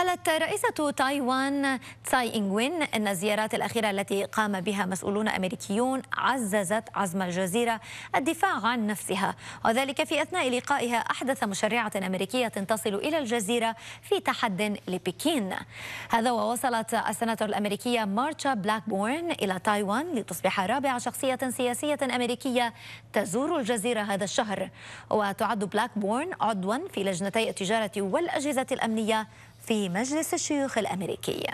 قالت رئيسة تايوان تساي إنغوين أن الزيارات الأخيرة التي قام بها مسؤولون أمريكيون عززت عزم الجزيرة الدفاع عن نفسها وذلك في أثناء لقائها أحدث مشرعة أمريكية تصل إلى الجزيرة في تحد لبكين هذا ووصلت السناتور الأمريكية مارشا بلاكبورن إلى تايوان لتصبح رابع شخصية سياسية أمريكية تزور الجزيرة هذا الشهر وتعد بلاكبورن عضوا في لجنتي التجارة والأجهزة الأمنية في مجلس الشيوخ الأمريكي